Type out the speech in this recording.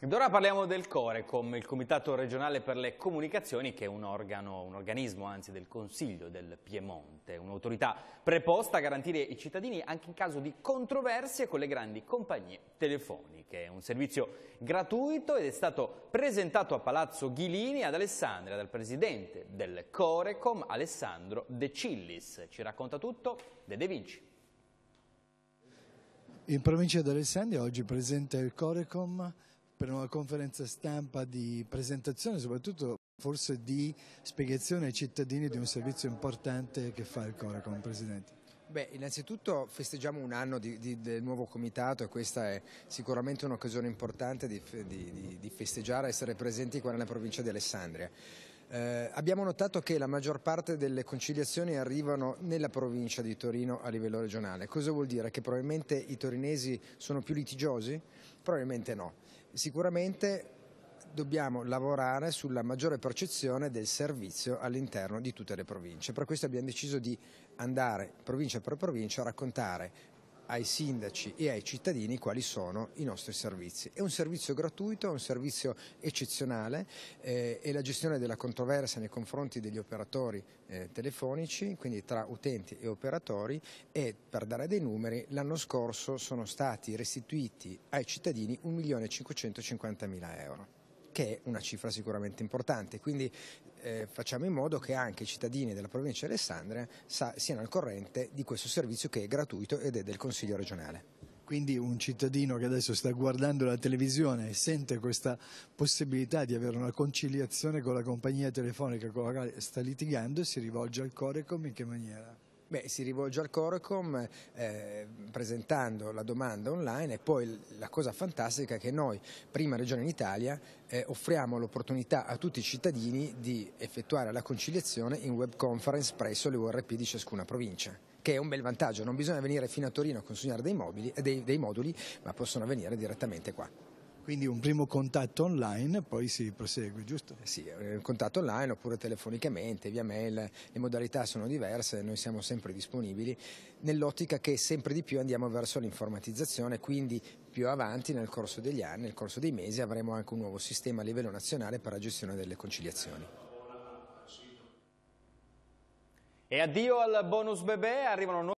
Ed ora parliamo del Corecom, il Comitato regionale per le comunicazioni, che è un, organo, un organismo anzi del Consiglio del Piemonte, un'autorità preposta a garantire i cittadini anche in caso di controversie con le grandi compagnie telefoniche. È un servizio gratuito ed è stato presentato a Palazzo Ghilini ad Alessandria dal presidente del Corecom, Alessandro De Cillis. Ci racconta tutto De De Vinci. In provincia di Alessandria oggi presenta il Corecom per una conferenza stampa di presentazione, soprattutto forse di spiegazione ai cittadini di un servizio importante che fa il Coracom, Presidente. Beh, innanzitutto festeggiamo un anno di, di, del nuovo comitato e questa è sicuramente un'occasione importante di, di festeggiare, essere presenti qua nella provincia di Alessandria. Eh, abbiamo notato che la maggior parte delle conciliazioni arrivano nella provincia di Torino a livello regionale. Cosa vuol dire? Che probabilmente i torinesi sono più litigiosi? Probabilmente no. Sicuramente dobbiamo lavorare sulla maggiore percezione del servizio all'interno di tutte le province. Per questo abbiamo deciso di andare provincia per provincia a raccontare ai sindaci e ai cittadini quali sono i nostri servizi. È un servizio gratuito, è un servizio eccezionale eh, e la gestione della controversia nei confronti degli operatori eh, telefonici, quindi tra utenti e operatori, e per dare dei numeri l'anno scorso sono stati restituiti ai cittadini 1.550.000 euro che è una cifra sicuramente importante. Quindi eh, facciamo in modo che anche i cittadini della provincia di Alessandria siano al corrente di questo servizio che è gratuito ed è del Consiglio regionale. Quindi un cittadino che adesso sta guardando la televisione e sente questa possibilità di avere una conciliazione con la compagnia telefonica con la quale sta litigando si rivolge al Corecom in che maniera? Beh, si rivolge al Corecom eh, presentando la domanda online e poi la cosa fantastica è che noi, prima regione in Italia, eh, offriamo l'opportunità a tutti i cittadini di effettuare la conciliazione in web conference presso le URP di ciascuna provincia che è un bel vantaggio, non bisogna venire fino a Torino a consegnare dei, eh, dei, dei moduli, ma possono venire direttamente qua. Quindi un primo contatto online, poi si prosegue, giusto? Sì, il contatto online oppure telefonicamente, via mail, le modalità sono diverse, noi siamo sempre disponibili, nell'ottica che sempre di più andiamo verso l'informatizzazione, quindi più avanti nel corso degli anni, nel corso dei mesi avremo anche un nuovo sistema a livello nazionale per la gestione delle conciliazioni. E addio al bonus bebè, arrivano